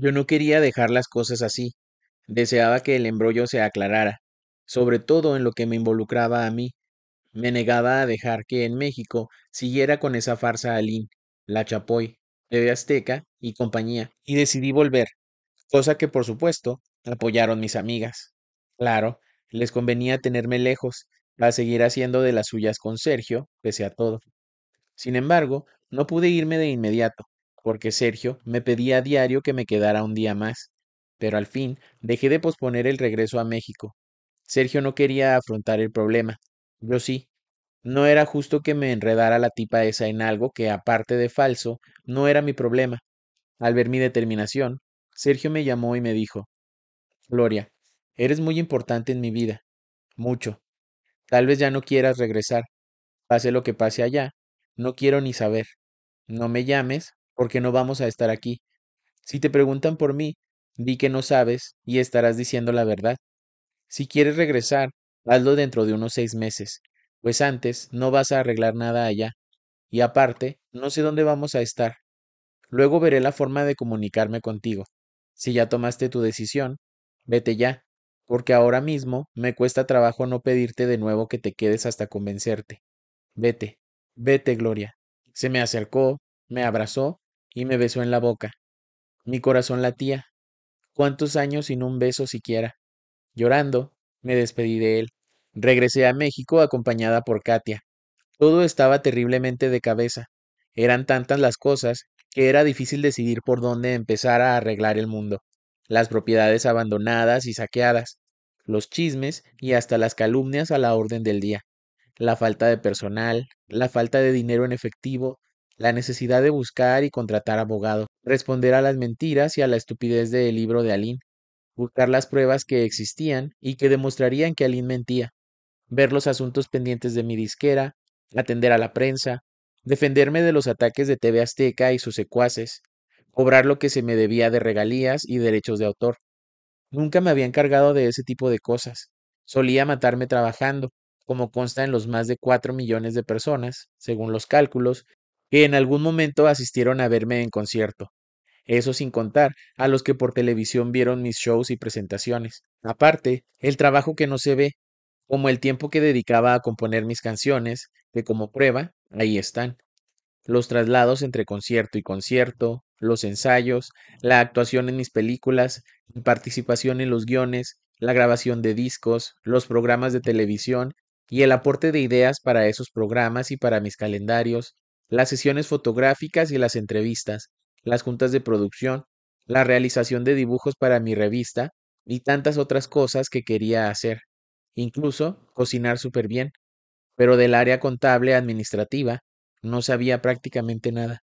Yo no quería dejar las cosas así. Deseaba que el embrollo se aclarara, sobre todo en lo que me involucraba a mí. Me negaba a dejar que en México siguiera con esa farsa Alín, La Chapoy, de Azteca y compañía, y decidí volver, cosa que por supuesto apoyaron mis amigas. Claro, les convenía tenerme lejos, para seguir haciendo de las suyas con Sergio, pese a todo. Sin embargo, no pude irme de inmediato porque Sergio me pedía a diario que me quedara un día más. Pero al fin dejé de posponer el regreso a México. Sergio no quería afrontar el problema. Yo sí. No era justo que me enredara la tipa esa en algo que, aparte de falso, no era mi problema. Al ver mi determinación, Sergio me llamó y me dijo Gloria, eres muy importante en mi vida. Mucho. Tal vez ya no quieras regresar. Pase lo que pase allá. No quiero ni saber. No me llames, porque no vamos a estar aquí. Si te preguntan por mí, di que no sabes y estarás diciendo la verdad. Si quieres regresar, hazlo dentro de unos seis meses, pues antes no vas a arreglar nada allá. Y aparte, no sé dónde vamos a estar. Luego veré la forma de comunicarme contigo. Si ya tomaste tu decisión, vete ya, porque ahora mismo me cuesta trabajo no pedirte de nuevo que te quedes hasta convencerte. Vete, vete, Gloria. Se me acercó, me abrazó y me besó en la boca. Mi corazón latía. ¿Cuántos años sin un beso siquiera? Llorando, me despedí de él. Regresé a México acompañada por Katia. Todo estaba terriblemente de cabeza. Eran tantas las cosas que era difícil decidir por dónde empezar a arreglar el mundo. Las propiedades abandonadas y saqueadas, los chismes y hasta las calumnias a la orden del día, la falta de personal, la falta de dinero en efectivo, la necesidad de buscar y contratar abogado, responder a las mentiras y a la estupidez del libro de Alín, buscar las pruebas que existían y que demostrarían que Alín mentía, ver los asuntos pendientes de mi disquera, atender a la prensa, defenderme de los ataques de TV Azteca y sus secuaces, cobrar lo que se me debía de regalías y derechos de autor. Nunca me había encargado de ese tipo de cosas. Solía matarme trabajando, como consta en los más de cuatro millones de personas, según los cálculos, que en algún momento asistieron a verme en concierto. Eso sin contar a los que por televisión vieron mis shows y presentaciones. Aparte, el trabajo que no se ve, como el tiempo que dedicaba a componer mis canciones, que como prueba, ahí están. Los traslados entre concierto y concierto, los ensayos, la actuación en mis películas, mi participación en los guiones, la grabación de discos, los programas de televisión y el aporte de ideas para esos programas y para mis calendarios, las sesiones fotográficas y las entrevistas, las juntas de producción, la realización de dibujos para mi revista y tantas otras cosas que quería hacer, incluso cocinar súper bien, pero del área contable administrativa no sabía prácticamente nada.